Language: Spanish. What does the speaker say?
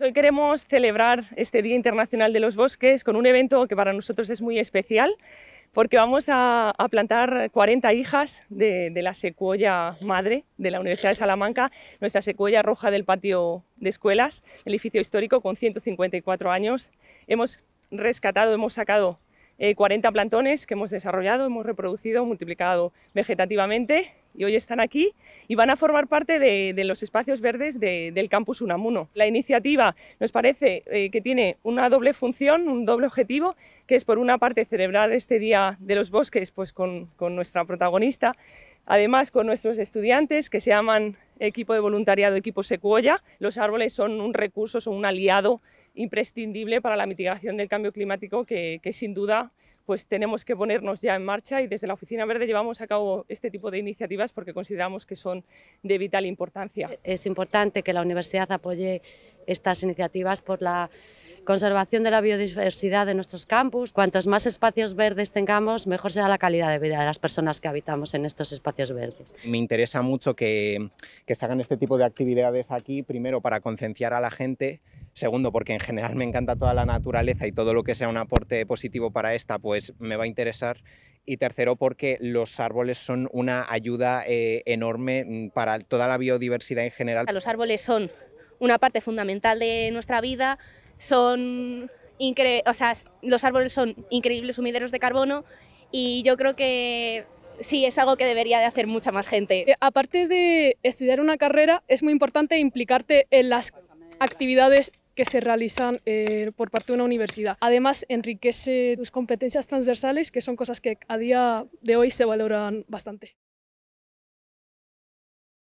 Hoy queremos celebrar este Día Internacional de los Bosques con un evento que para nosotros es muy especial porque vamos a, plantar 40 hijas de, la secuoya madre de la Universidad de Salamanca, nuestra secuoya roja del patio de escuelas, edificio histórico con 154 años. Hemos rescatado, hemos sacado 40 eh, plantones que hemos desarrollado, hemos reproducido, multiplicado vegetativamente y hoy están aquí y van a formar parte de, los espacios verdes del campus Unamuno. La iniciativa nos parece eh, que tiene una doble función, un doble objetivo, que es por una parte celebrar este Día de los Bosques pues, con nuestra protagonista, Además, con nuestros estudiantes que se llaman equipo de voluntariado, equipo Secuoya, los árboles son un recurso, son un aliado imprescindible para la mitigación del cambio climático que, que sin duda pues tenemos que ponernos ya en marcha y desde la Oficina Verde llevamos a cabo este tipo de iniciativas porque consideramos que son de vital importancia. Es importante que la universidad apoye estas iniciativas por la conservación de la biodiversidad de nuestros campus. Cuantos más espacios verdes tengamos, mejor será la calidad de vida de las personas que habitamos en estos espacios verdes. Me interesa mucho que, se hagan este tipo de actividades aquí, primero para concienciar a la gente Segundo, porque en general me encanta toda la naturaleza y todo lo que sea un aporte positivo para esta, pues me va a interesar. Y tercero, porque los árboles son una ayuda eh, enorme mm, para toda la biodiversidad en general. Los árboles son una parte fundamental de nuestra vida, son incre o sea, los árboles son increíbles sumideros de carbono y yo creo que sí es algo que debería de hacer mucha más gente. Eh, aparte de estudiar una carrera, es muy importante implicarte en las actividades que se realizan eh, por parte de una universidad. Además, enriquece tus competencias transversales, que son cosas que a día de hoy se valoran bastante.